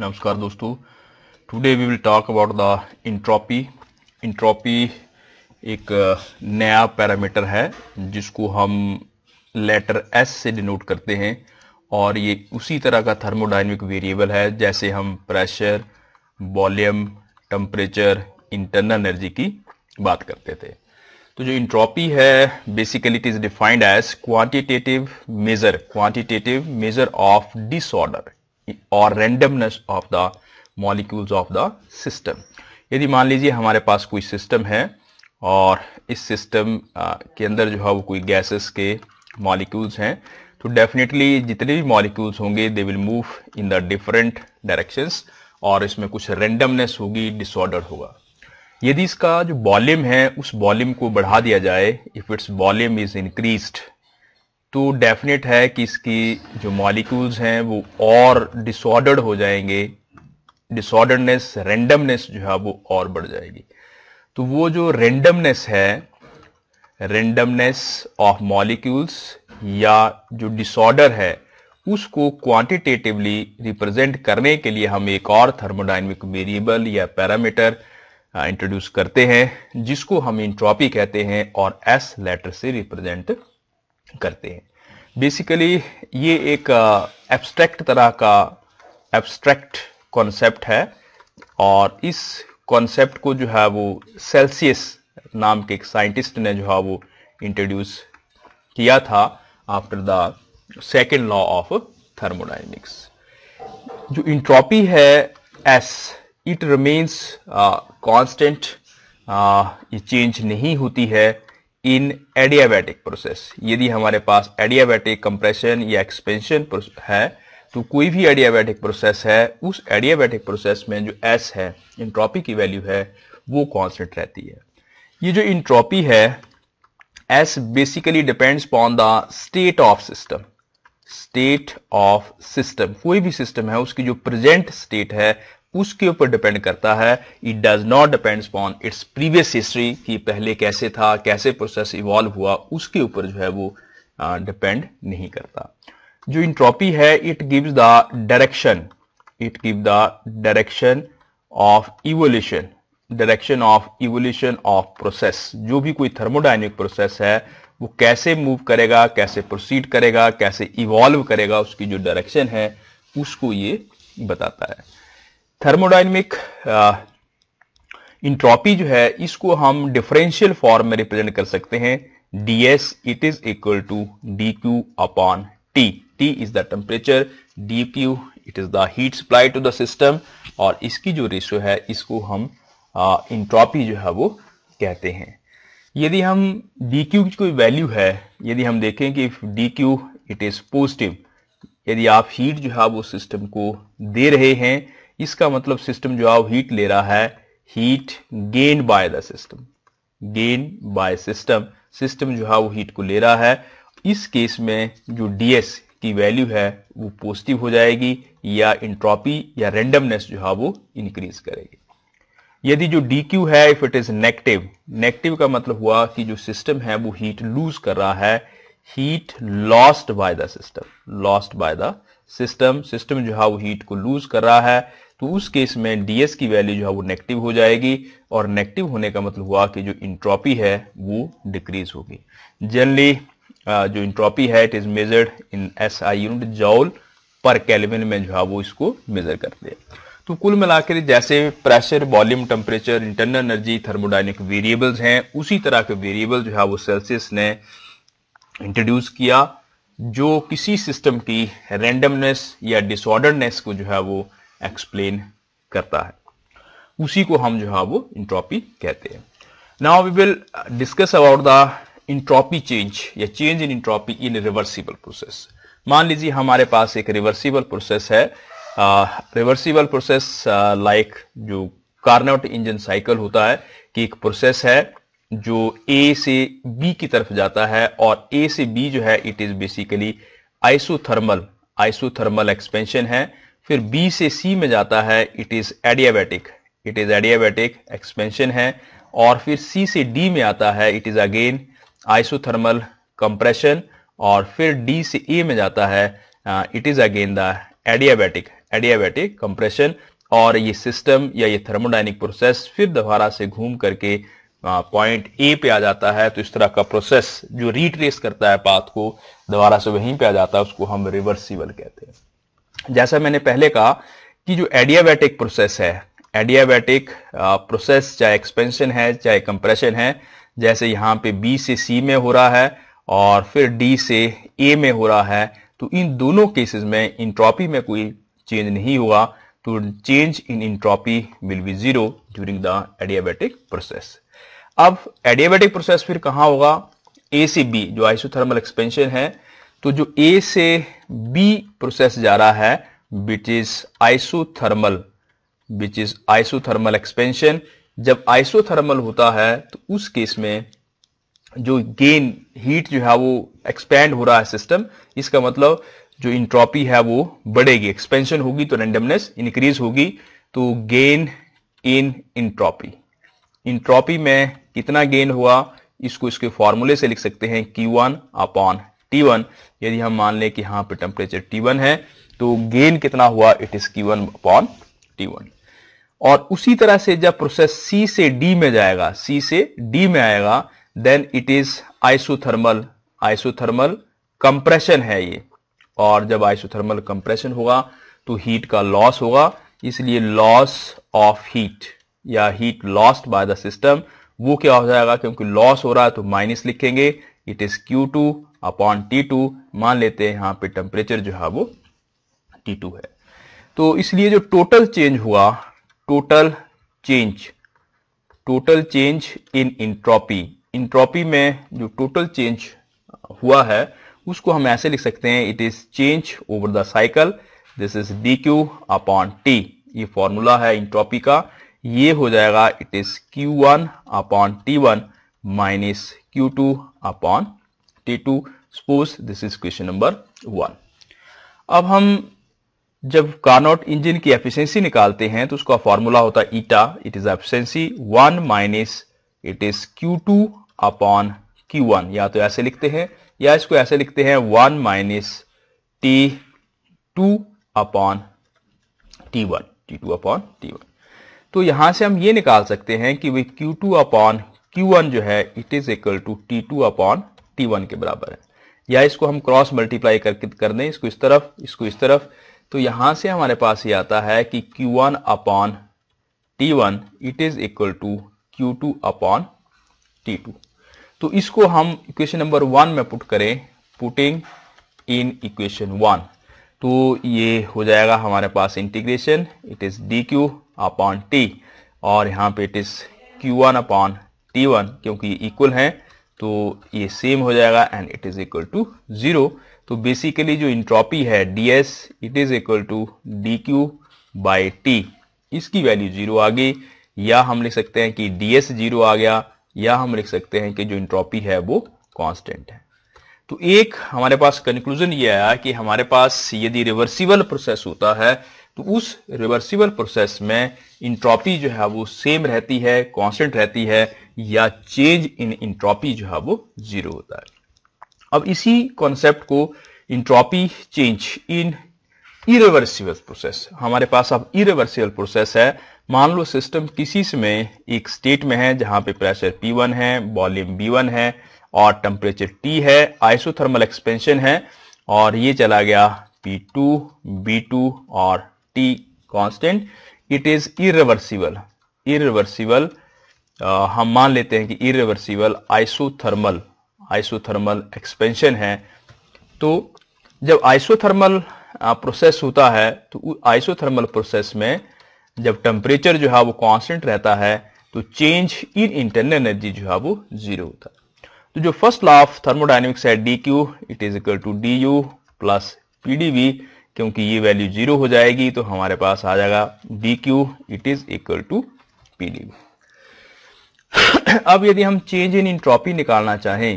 नमस्कार दोस्तों today we will talk about the entropy entropy एक नया पैरामीटर है जिसको हम लेटर एस से डिनोट करते हैं और ये उसी तरह का थर्मोडाइनमिक वेरिएबल है जैसे हम pressure volume temperature internal energy की बात करते थे तो जो इंट्रोपी है basically it is defined as quantitative measure quantitative measure of disorder और randomness of the molecules of the system यदि मान लीजिए हमारे पास कोई सिस्टम है और इस सिस्टम के अंदर जो है वो कोई गैसेस के मॉलिक्यूल्स हैं तो डेफिनेटली जितने भी मॉलिक्यूल्स होंगे they will move in the different directions और इसमें कुछ रेंडमनेस होगी डिसऑर्डर होगा यदि इसका जो वॉल्यूम है उस वॉल्यूम को बढ़ा दिया जाए if its volume is increased तो डेफिनेट है कि इसकी जो मॉलिक्यूल्स हैं वो और डिसऑर्डर्ड हो जाएंगे डिसऑर्डरनेस रेंडमनेस जो है वो और बढ़ जाएगी तो वो जो रेंडमनेस है रेंडमनेस ऑफ मॉलिक्यूल्स या जो डिसऑर्डर है उसको क्वांटिटेटिवली रिप्रेजेंट करने के लिए हम एक और थर्मोडाइनमिक वेरिएबल या पैरामीटर इंट्रोड्यूस uh, करते हैं जिसको हम इंट्रॉपी कहते हैं और एस लेटर से रिप्रेजेंट करते हैं बेसिकली ये एक एब्स्ट्रैक्ट तरह का एब्स्ट्रैक्ट कॉन्सेप्ट है और इस कॉन्सेप्ट को जो है वो सेल्सियस नाम के एक साइंटिस्ट ने जो है वो इंट्रोड्यूस किया था after the second law of thermodynamics जो इंट्रॉपी है एस इट रिमेन्स कॉन्स्टेंट ये चेंज नहीं होती है इन एडियाबैटिक प्रोसेस यदि हमारे पास एडियाबैटिक कंप्रेशन या एक्सपेंशन है तो कोई भी एडियाबैटिक प्रोसेस है उस एडियाबैटिक प्रोसेस में जो एस है इंट्रॉपी की वैल्यू है वो कॉन्स्टेंट रहती है ये जो इंट्रॉपी है S basically depends upon the state of system state of system कोई भी सिस्टम है उसकी जो प्रेजेंट स्टेट है उसके ऊपर डिपेंड करता है it does not depend upon its previous history कि पहले कैसे था कैसे प्रोसेस इवॉल्व हुआ उसके ऊपर जो है वो डिपेंड uh, नहीं करता जो इंट्रॉपी है it gives the direction it give the direction of evolution direction of evolution of process जो भी कोई थर्मोडाइनिक प्रोसेस है वो कैसे मूव करेगा कैसे प्रोसीड करेगा कैसे इवॉल्व करेगा उसकी जो डायरेक्शन है उसको ये बताता है थर्मोडाइनमिक इंट्रॉपी uh, जो है इसको हम डिफरेंशियल फॉर्म में रिप्रेजेंट कर सकते हैं D S it is equal to D Q upon T T is the temperature D Q it is the heat supply to the system और इसकी जो रेशियो है इसको हम इंट्रॉपी uh, जो है वो कहते हैं यदि हम डी क्यू की कोई वैल्यू है यदि हम देखें कि d Q it is positive यदि आप हीट जो है वो सिस्टम को दे रहे हैं इसका मतलब सिस्टम जो आओ हीट ले रहा है heat gain by the system gain by system system जो है वो हीट को ले रहा है इस केस में जो डीएस की वैल्यू है वो पॉजिटिव हो जाएगी या इंट्रॉपी या रेंडमनेस जो है वो इंक्रीज करेगी यदि जो डी क्यू है if it is negative negative का मतलब हुआ कि जो सिस्टम है वो हीट लूज कर रहा है heat lost by the system lost by the system system जो है वो हीट को लूज कर रहा है तो उस केस में डीएस की वैल्यू जो है वो नेगेटिव हो जाएगी और नेगेटिव होने का मतलब हुआ कि जो इंट्रॉपी है वो डिक्रीज होगी जनरली जो इंट्रॉपी है it is measured in S I unit joule पर कैलविन में जो है वो इसको मेजर करते हैं तो कुल मिलाकर जैसे pressure volume temperature internal energy thermodynamic variables हैं उसी तरह के वेरिएबल जो है वो सेल्सियस ने इंट्रोड्यूस किया जो किसी सिस्टम की रेंडमनेस या डिसऑर्डरनेस को जो है वो एक्सप्लेन करता है उसी को हम जो है वो इंट्रॉपी कहते हैं now we will discuss about the entropy change या change in entropy in reversible process मान लीजिए हमारे पास एक रिवर्सिबल प्रोसेस है रिवर्सिबल प्रोसेस लाइक जो कार्नोट इंजन साइकिल होता है कि एक प्रोसेस है जो ए से बी की तरफ जाता है और ए से बी जो है it is basically isothermal isothermal expansion है फिर बी से सी में जाता है it is adiabatic it is adiabatic expansion है और फिर सी से डी में आता है it is again isothermal compression और फिर डी से ए में जाता है it is again the adiabatic adiabatic compression और ये सिस्टम या ये थर्मोडाइनिक प्रोसेस फिर दोबारा से घूम करके पॉइंट uh, ए पे आ जाता है तो इस तरह का प्रोसेस जो रिट्रेस करता है पाथ को दोबारा से वहीं पे आ जाता है उसको हम रिवर्सिबल कहते हैं जैसा मैंने पहले कहा कि जो एडियाबैटिक प्रोसेस है एडियाबैटिक प्रोसेस चाहे एक्सपेंशन है चाहे कंप्रेशन है जैसे यहाँ पे बी से सी में हो रहा है और फिर डी से ए में हो रहा है तो इन दोनों केसेस में इंट्रॉपी में कोई चेंज नहीं हुआ तो change in entropy will be zero during the adiabatic process अब एडियाबैटिक प्रोसेस फिर कहाँ होगा ए से बी जो आइसोथर्मल एक्सपेंशन है तो जो ए से बी प्रोसेस जा रहा है which is isothermal which is isothermal expansion जब आइसोथर्मल होता है तो उस केस में जो गेन हीट जो है वो एक्सपेंड हो रहा है सिस्टम इसका मतलब जो इंट्रॉपी है वो बढ़ेगी एक्सपेंशन होगी तो रेंडमनेस इंक्रीज होगी तो गेन इन इंट्रॉपी इंट्रॉपी में कितना गेन हुआ इसको इसके फॉर्मूले से लिख सकते हैं Q1 वन अपॉन T1 यदि हम मान लें कि यहाँ पे टेम्परेचर T1 है तो गेन कितना हुआ it is Q one upon T1 और उसी तरह से जब प्रोसेस C से D में जाएगा C से D में आएगा then it is isothermal isothermal compression है ये और जब आइसोथर्मल कंप्रेशन होगा तो हीट का लॉस होगा इसलिए लॉस ऑफ हीट या heat lost by the system वो क्या हो जाएगा क्योंकि लॉस हो रहा है तो माइनस लिखेंगे it is Q two upon T two मान लेते हैं यहाँ पे टेम्परेचर जो है वो टी टू है तो इसलिए जो टोटल चेंज हुआ total change total change in entropy entropy में जो टोटल चेंज हुआ है उसको हम ऐसे लिख सकते हैं it is change over the cycle this is d Q upon T ये फॉर्मूला है इंट्रॉपी का ये हो जाएगा it is Q one upon T one minus Q2 upon T2 suppose this is question number one अब हम जब Carnot engine की एफिशिएंसी निकालते हैं तो उसका फॉर्मूला होता है eta it is efficiency one minus it is Q two upon Q one या तो ऐसे लिखते हैं या इसको ऐसे लिखते हैं one minus T two upon T one T two upon T one तो यहां से हम ये निकाल सकते हैं कि वे क्यू टू अपॉन Q1 जो है it is equal to T two upon T one के बराबर है या इसको हम क्रॉस मल्टीप्लाई करके कर दें इसको इस तरफ इसको इस तरफ तो यहां से हमारे पास ये आता है कि Q1 one upon T one it is equal to Q two upon T two तो इसको हम इक्वेशन नंबर वन में पुट करें पुटिंग इन इक्वेशन वन तो ये हो जाएगा हमारे पास integration it is d Q upon T और यहाँ पे it is Q one upon T one क्योंकि इक्वल हैं तो ये सेम हो जाएगा and it is equal to zero तो बेसिकली जो इंट्रॉपी है d S it is equal to D Q by T इसकी वैल्यू जीरो आ गई या हम लिख सकते हैं कि डी एस जीरो आ गया या हम लिख सकते हैं कि जो इंट्रॉपी है वो कांस्टेंट है तो एक हमारे पास कंक्लूजन ये आया कि हमारे पास यदि रिवर्सिबल प्रोसेस होता है तो उस रिवर्सिबल प्रोसेस में इंट्रॉपी जो है वो सेम रहती है कांस्टेंट रहती है या चेंज इन इंट्रॉपी जो है वो जीरो होता है अब इसी कॉन्सेप्ट को entropy change in irreversible process हमारे पास अब इरिवर्सिबल प्रोसेस है मान लो सिस्टम किसी समय एक स्टेट में है जहां पे प्रेशर वन है वॉल्यूम वन है और टेम्परेचर टी है आइसोथर्मल एक्सपेंशन है और ये चला गया P2 B2 और T constant it is irreversible irreversible हम मान लेते हैं कि इरिवर्सिबल आइसोथर्मल आइसोथर्मल एक्सपेंशन है तो जब आइसोथर्मल प्रोसेस uh, होता है तो आइसोथर्मल प्रोसेस में जब टेम्परेचर जो है वो कांस्टेंट रहता है तो चेंज इन इंटरनल एनर्जी जो है वो जीरो होता है तो जो फर्स्ट लॉ ऑफ थर्मोडाइनमिक्स है d Q it is equal to d U plus P d V क्योंकि ये वैल्यू जीरो हो जाएगी तो हमारे पास आ जाएगा d Q it is equal to P d अब यदि हम चेंज इन इंट्रॉपी निकालना चाहें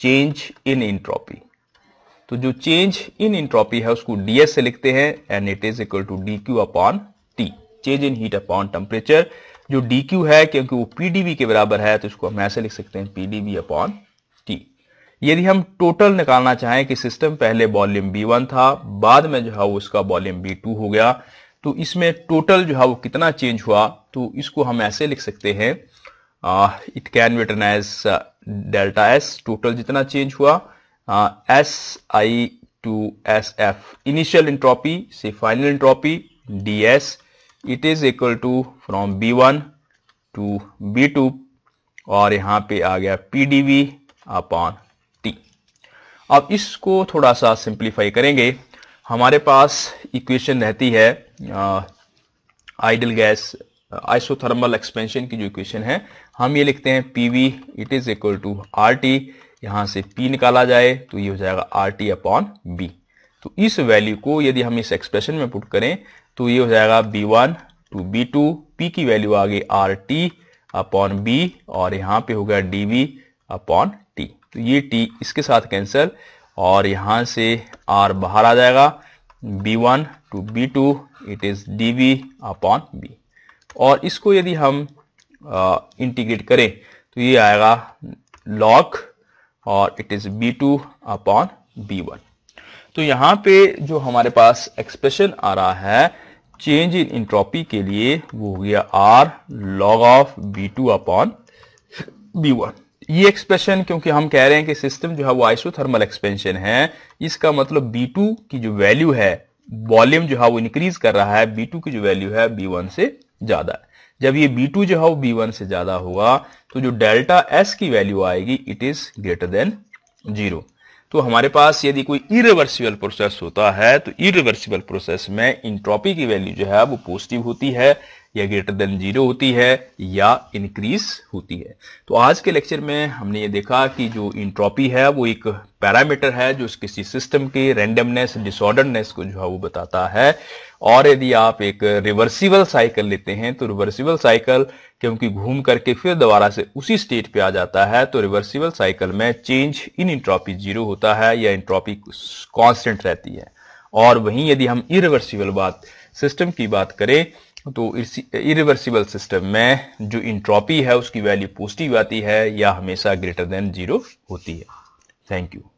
चेंज इन इंट्रॉपी तो जो चेंज इन इंट्रॉपी है उसको डीएस से लिखते हैं and it is equal to D Q upon T change in heat upon temperature जो डी क्यू है क्योंकि वो पीडीबी के बराबर है तो इसको हम ऐसे लिख सकते हैं पीडीबी अपॉन यदि हम टोटल निकालना चाहें कि सिस्टम पहले वॉल्यूम बी वन था बाद में जो है वो उसका वॉल्यूम बी टू हो गया तो इसमें टोटल जो है वो कितना चेंज हुआ तो इसको हम ऐसे लिख सकते हैं it can written as delta S total जितना चेंज हुआ S I to S F initial entropy से final entropy d S it is equal to from V one to V two और यहाँ पे आ गया पी डी वी अपॉन अब इसको थोड़ा सा सिंप्लीफाई करेंगे हमारे पास इक्वेशन रहती है आइडल गैस आइसोथर्मल एक्सपेंशन की जो इक्वेशन है हम ये लिखते हैं P V it is equal to R T यहाँ से पी निकाला जाए तो ये हो जाएगा आर टी अपॉन बी तो इस वैल्यू को यदि हम इस एक्सप्रेशन में पुट करें तो ये हो जाएगा V one to V two P की वैल्यू आ गई आर टी अपॉन बी और यहाँ पे हो गया डी वी अपॉन टी तो ये टी इसके साथ कैंसिल और यहाँ से आर बाहर आ जाएगा V one to V two it is d V upon V और इसको यदि हम इंटीग्रेट करें तो ये आएगा लॉक और it is V two upon V one तो यहाँ पे जो हमारे पास एक्सप्रेशन आ रहा है चेंज इन इंट्रॉपी के लिए वो हो गया R log of V two upon V one ये एक्सप्रेशन क्योंकि हम कह रहे हैं कि सिस्टम जो है वो आइसोथर्मल एक्सपेंशन है इसका मतलब बी टू की जो वैल्यू है वॉल्यूम जो है वो इंक्रीज कर रहा है बी टू की जो वैल्यू है बी वन से ज्यादा जब ये बी टू जो है वो बी वन से ज्यादा होगा तो जो डेल्टा एस की वैल्यू आएगी it is greater than zero तो हमारे पास यदि कोई इरिवर्सिबल प्रोसेस होता है तो इरिवर्सिबल प्रोसेस में इंट्रोपी की वैल्यू जो है वो पॉजिटिव होती है या ग्रेटर देन जीरो होती है या इंक्रीज होती है तो आज के लेक्चर में हमने ये देखा कि जो इंट्रॉपी है वो एक पैरामीटर है जो किसी सिस्टम के रैंडमनेस डिसऑर्डरनेस को जो है वो बताता है और यदि आप एक रिवर्सिबल साइकिल लेते हैं तो रिवर्सिबल साइकिल क्योंकि घूम करके फिर दोबारा से उसी स्टेट पे आ जाता है तो रिवर्सिबल साइकिल में चेंज इन इंट्रॉपी जीरो होता है या इंट्रॉपी कांस्टेंट रहती है और वहीं यदि हम इरिवर्सिबल बात सिस्टम की बात करें तो इरिवर्सिबल सिस्टम में जो इंट्रॉपी है उसकी वैल्यू पॉजिटिव आती है या हमेशा ग्रेटर देन जीरो होती है थैंक यू